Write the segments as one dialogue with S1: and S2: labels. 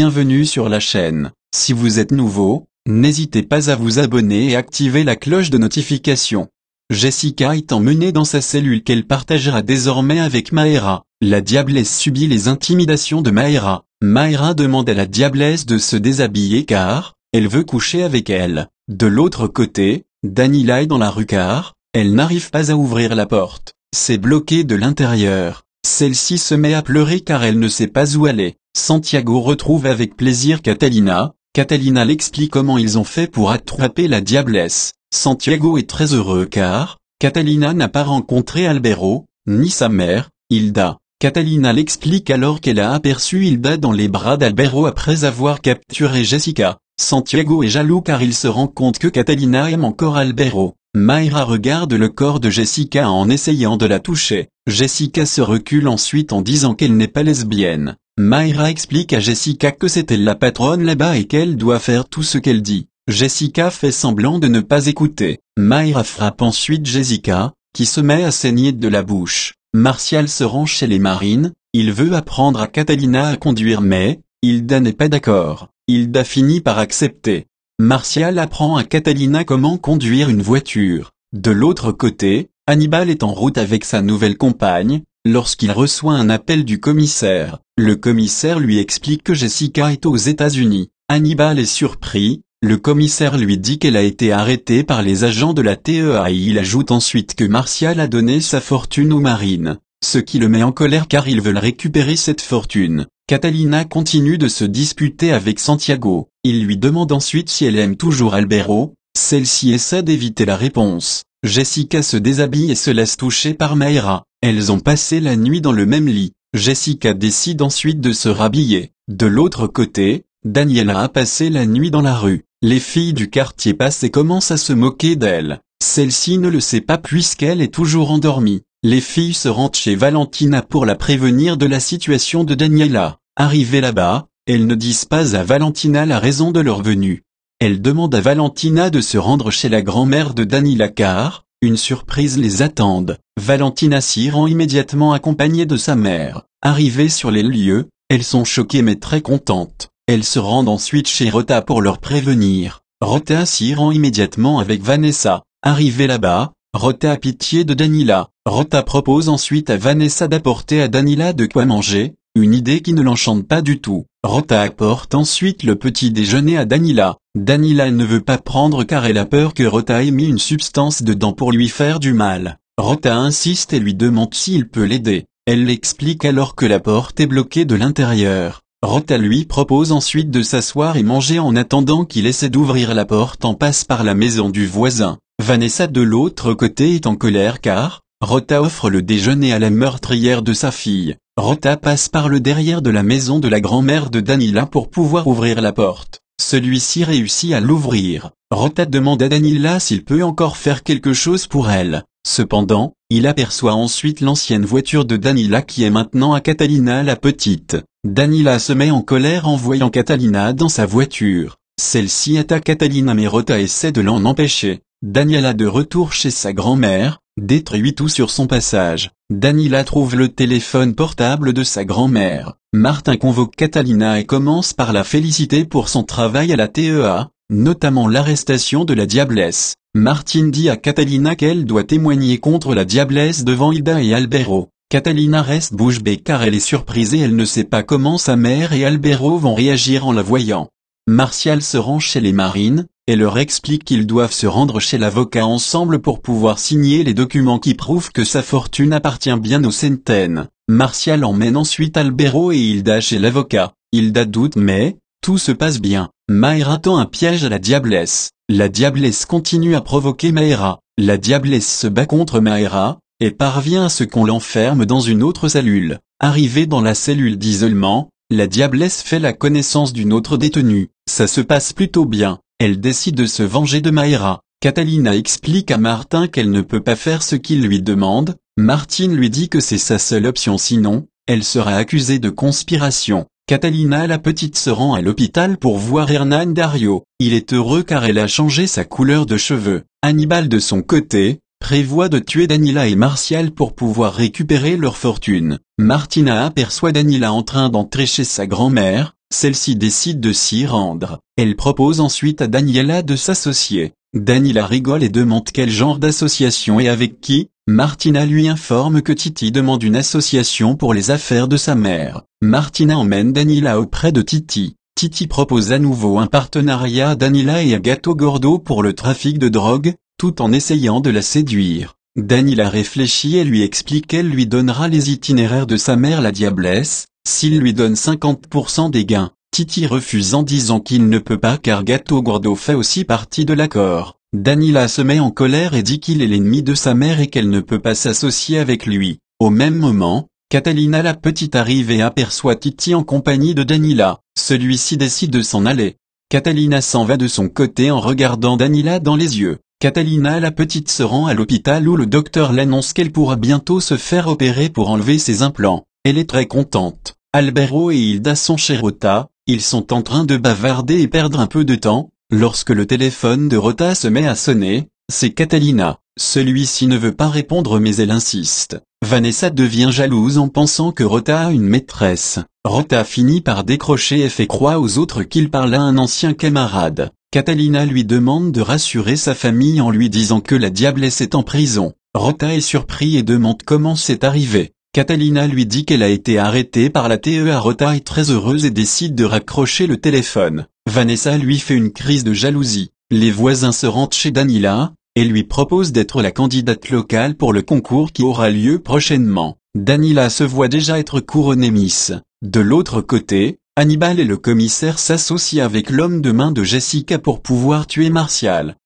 S1: bienvenue sur la chaîne. Si vous êtes nouveau, n'hésitez pas à vous abonner et activer la cloche de notification. Jessica est emmenée dans sa cellule qu'elle partagera désormais avec Maera. La diablesse subit les intimidations de Maera. Maera demande à la diablesse de se déshabiller car, elle veut coucher avec elle. De l'autre côté, Danila est dans la rue car, elle n'arrive pas à ouvrir la porte. C'est bloqué de l'intérieur. Celle-ci se met à pleurer car elle ne sait pas où aller. Santiago retrouve avec plaisir Catalina, Catalina l'explique comment ils ont fait pour attraper la diablesse. Santiago est très heureux car, Catalina n'a pas rencontré Albero, ni sa mère, Hilda. Catalina l'explique alors qu'elle a aperçu Hilda dans les bras d'Albero après avoir capturé Jessica. Santiago est jaloux car il se rend compte que Catalina aime encore Albero. Myra regarde le corps de Jessica en essayant de la toucher. Jessica se recule ensuite en disant qu'elle n'est pas lesbienne. Myra explique à Jessica que c'était la patronne là-bas et qu'elle doit faire tout ce qu'elle dit. Jessica fait semblant de ne pas écouter. Myra frappe ensuite Jessica, qui se met à saigner de la bouche. Martial se rend chez les marines, il veut apprendre à Catalina à conduire mais, Hilda n'est pas d'accord. Hilda finit par accepter. Martial apprend à Catalina comment conduire une voiture. De l'autre côté, Hannibal est en route avec sa nouvelle compagne, lorsqu'il reçoit un appel du commissaire. Le commissaire lui explique que Jessica est aux États-Unis. Hannibal est surpris, le commissaire lui dit qu'elle a été arrêtée par les agents de la TEA et il ajoute ensuite que Martial a donné sa fortune aux marines, ce qui le met en colère car ils veulent récupérer cette fortune. Catalina continue de se disputer avec Santiago. Il lui demande ensuite si elle aime toujours Albero. Celle-ci essaie d'éviter la réponse. Jessica se déshabille et se laisse toucher par Mayra. Elles ont passé la nuit dans le même lit. Jessica décide ensuite de se rhabiller. De l'autre côté, Daniela a passé la nuit dans la rue. Les filles du quartier passent et commencent à se moquer d'elle. Celle-ci ne le sait pas puisqu'elle est toujours endormie. Les filles se rendent chez Valentina pour la prévenir de la situation de Daniela. Arrivées là-bas, elles ne disent pas à Valentina la raison de leur venue. Elles demandent à Valentina de se rendre chez la grand-mère de Danila car, une surprise les attend. Valentina s'y rend immédiatement accompagnée de sa mère. Arrivées sur les lieux, elles sont choquées mais très contentes. Elles se rendent ensuite chez Rota pour leur prévenir. Rota s'y rend immédiatement avec Vanessa. Arrivée là-bas, Rota a pitié de Danila. Rota propose ensuite à Vanessa d'apporter à Danila de quoi manger, une idée qui ne l'enchante pas du tout, Rota apporte ensuite le petit déjeuner à Danila. Danila ne veut pas prendre car elle a peur que Rota ait mis une substance dedans pour lui faire du mal. Rota insiste et lui demande s'il peut l'aider. Elle l'explique alors que la porte est bloquée de l'intérieur. Rota lui propose ensuite de s'asseoir et manger en attendant qu'il essaie d'ouvrir la porte en passe par la maison du voisin. Vanessa de l'autre côté est en colère car, Rota offre le déjeuner à la meurtrière de sa fille. Rota passe par le derrière de la maison de la grand-mère de Danila pour pouvoir ouvrir la porte. Celui-ci réussit à l'ouvrir. Rota demande à Danila s'il peut encore faire quelque chose pour elle. Cependant, il aperçoit ensuite l'ancienne voiture de Danila qui est maintenant à Catalina la petite. Danila se met en colère en voyant Catalina dans sa voiture. Celle-ci attaque Catalina mais Rota essaie de l'en empêcher. Daniela de retour chez sa grand-mère, détruit tout sur son passage. Danila trouve le téléphone portable de sa grand-mère. Martin convoque Catalina et commence par la féliciter pour son travail à la TEA, notamment l'arrestation de la diablesse. Martin dit à Catalina qu'elle doit témoigner contre la diablesse devant Ida et Albero. Catalina reste bouche bée car elle est surprise et elle ne sait pas comment sa mère et Albero vont réagir en la voyant. Martial se rend chez les marines, et leur explique qu'ils doivent se rendre chez l'avocat ensemble pour pouvoir signer les documents qui prouvent que sa fortune appartient bien aux centaines. Martial emmène ensuite Albero et Hilda chez l'avocat. Hilda doute mais, tout se passe bien. Maera tend un piège à la diablesse. La diablesse continue à provoquer Maera. La diablesse se bat contre Maera, et parvient à ce qu'on l'enferme dans une autre cellule. Arrivée dans la cellule d'isolement, la diablesse fait la connaissance d'une autre détenue. Ça se passe plutôt bien. Elle décide de se venger de Mayra. Catalina explique à Martin qu'elle ne peut pas faire ce qu'il lui demande, Martin lui dit que c'est sa seule option sinon, elle sera accusée de conspiration. Catalina la petite se rend à l'hôpital pour voir Hernan Dario. Il est heureux car elle a changé sa couleur de cheveux. Hannibal de son côté, prévoit de tuer Danila et Martial pour pouvoir récupérer leur fortune. Martina aperçoit Danila en train d'entrer chez sa grand-mère, celle-ci décide de s'y rendre. Elle propose ensuite à Daniela de s'associer. Danila rigole et demande quel genre d'association et avec qui. Martina lui informe que Titi demande une association pour les affaires de sa mère. Martina emmène Danila auprès de Titi. Titi propose à nouveau un partenariat à Danila et à Gato Gordo pour le trafic de drogue, tout en essayant de la séduire. Danila réfléchit et lui explique qu'elle lui donnera les itinéraires de sa mère la diablesse, s'il lui donne 50% des gains. Titi refuse en disant qu'il ne peut pas car Gato Gordo fait aussi partie de l'accord. Danila se met en colère et dit qu'il est l'ennemi de sa mère et qu'elle ne peut pas s'associer avec lui. Au même moment, Catalina la petite arrive et aperçoit Titi en compagnie de Danila. Celui-ci décide de s'en aller. Catalina s'en va de son côté en regardant Danila dans les yeux. Catalina la petite se rend à l'hôpital où le docteur l'annonce qu'elle pourra bientôt se faire opérer pour enlever ses implants. Elle est très contente. Albero et Hilda sont chez Rota, ils sont en train de bavarder et perdre un peu de temps, lorsque le téléphone de Rota se met à sonner, c'est Catalina. Celui-ci ne veut pas répondre mais elle insiste. Vanessa devient jalouse en pensant que Rota a une maîtresse. Rota finit par décrocher et fait croire aux autres qu'il parle à un ancien camarade. Catalina lui demande de rassurer sa famille en lui disant que la diablesse est en prison. Rota est surpris et demande comment c'est arrivé. Catalina lui dit qu'elle a été arrêtée par la TEA. Rota est très heureuse et décide de raccrocher le téléphone. Vanessa lui fait une crise de jalousie. Les voisins se rendent chez Danila, et lui proposent d'être la candidate locale pour le concours qui aura lieu prochainement. Danila se voit déjà être couronnée Miss. De l'autre côté, Hannibal et le commissaire s'associent avec l'homme de main de Jessica pour pouvoir tuer Martial.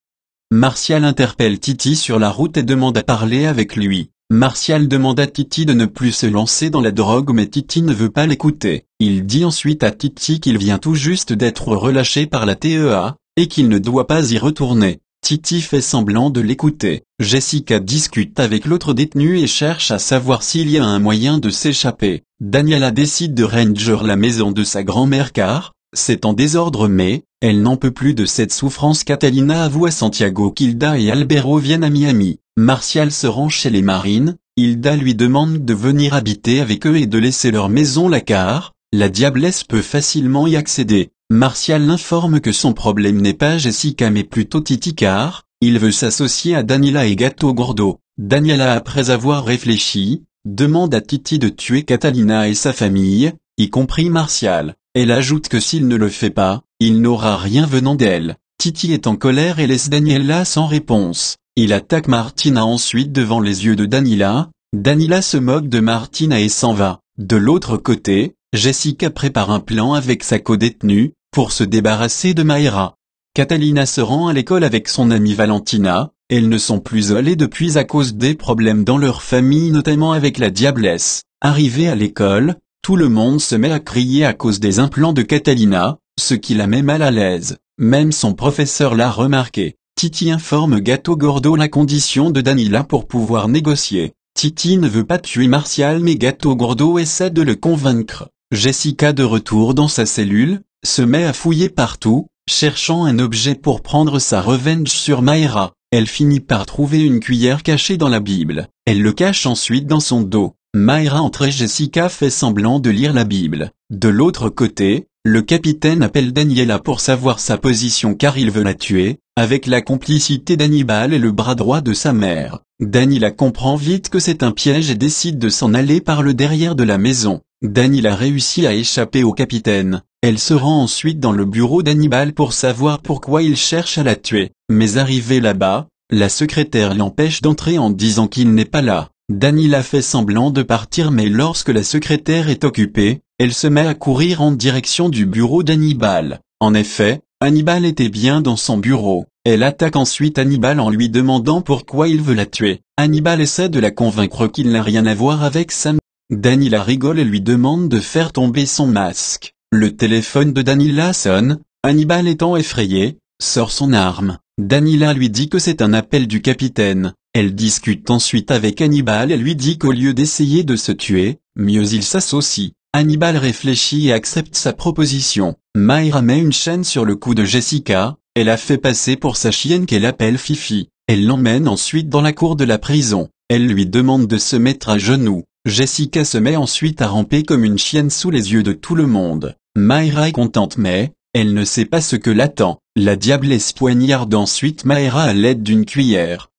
S1: Martial interpelle Titi sur la route et demande à parler avec lui. Martial demande à Titi de ne plus se lancer dans la drogue mais Titi ne veut pas l'écouter. Il dit ensuite à Titi qu'il vient tout juste d'être relâché par la TEA, et qu'il ne doit pas y retourner. Titi fait semblant de l'écouter. Jessica discute avec l'autre détenu et cherche à savoir s'il y a un moyen de s'échapper. Daniela décide de ranger la maison de sa grand-mère car, c'est en désordre mais, elle n'en peut plus de cette souffrance. Catalina avoue à Santiago qu'Hilda et Albero viennent à Miami. Martial se rend chez les marines, Hilda lui demande de venir habiter avec eux et de laisser leur maison là car, la diablesse peut facilement y accéder. Martial l'informe que son problème n'est pas Jessica mais plutôt Titi car, il veut s'associer à Daniela et Gato Gordo. Daniela après avoir réfléchi, demande à Titi de tuer Catalina et sa famille, y compris Martial. Elle ajoute que s'il ne le fait pas, il n'aura rien venant d'elle. Titi est en colère et laisse Daniela sans réponse. Il attaque Martina ensuite devant les yeux de Danila. Danila se moque de Martina et s'en va. De l'autre côté, Jessica prépare un plan avec sa codétenue, pour se débarrasser de Maïra, Catalina se rend à l'école avec son amie Valentina, elles ne sont plus allées depuis à cause des problèmes dans leur famille notamment avec la diablesse. Arrivée à l'école, tout le monde se met à crier à cause des implants de Catalina, ce qui la met mal à l'aise. Même son professeur l'a remarqué. Titi informe Gato Gordo la condition de Danila pour pouvoir négocier. Titi ne veut pas tuer Martial mais Gato Gordo essaie de le convaincre. Jessica de retour dans sa cellule, se met à fouiller partout, cherchant un objet pour prendre sa revenge sur Myra. Elle finit par trouver une cuillère cachée dans la Bible. Elle le cache ensuite dans son dos. Myra entre et Jessica fait semblant de lire la Bible. De l'autre côté, le capitaine appelle Daniela pour savoir sa position car il veut la tuer, avec la complicité d'Hannibal et le bras droit de sa mère. Daniela comprend vite que c'est un piège et décide de s'en aller par le derrière de la maison. Danil a réussi à échapper au capitaine. Elle se rend ensuite dans le bureau d'Hannibal pour savoir pourquoi il cherche à la tuer. Mais arrivée là-bas, la secrétaire l'empêche d'entrer en disant qu'il n'est pas là. Danil a fait semblant de partir mais lorsque la secrétaire est occupée, elle se met à courir en direction du bureau d'Hannibal. En effet, Hannibal était bien dans son bureau. Elle attaque ensuite Hannibal en lui demandant pourquoi il veut la tuer. Hannibal essaie de la convaincre qu'il n'a rien à voir avec Sam Danila rigole et lui demande de faire tomber son masque. Le téléphone de Danila sonne, Hannibal étant effrayé, sort son arme. Danila lui dit que c'est un appel du capitaine. Elle discute ensuite avec Hannibal et lui dit qu'au lieu d'essayer de se tuer, mieux il s'associe. Hannibal réfléchit et accepte sa proposition. Myra met une chaîne sur le cou de Jessica, elle la fait passer pour sa chienne qu'elle appelle Fifi. Elle l'emmène ensuite dans la cour de la prison. Elle lui demande de se mettre à genoux. Jessica se met ensuite à ramper comme une chienne sous les yeux de tout le monde. Myra est contente mais, elle ne sait pas ce que l'attend. La diablesse poignarde ensuite Myra à l'aide d'une cuillère.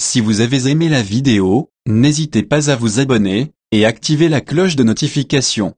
S1: Si vous avez aimé la vidéo, n'hésitez pas à vous abonner, et activer la cloche de notification.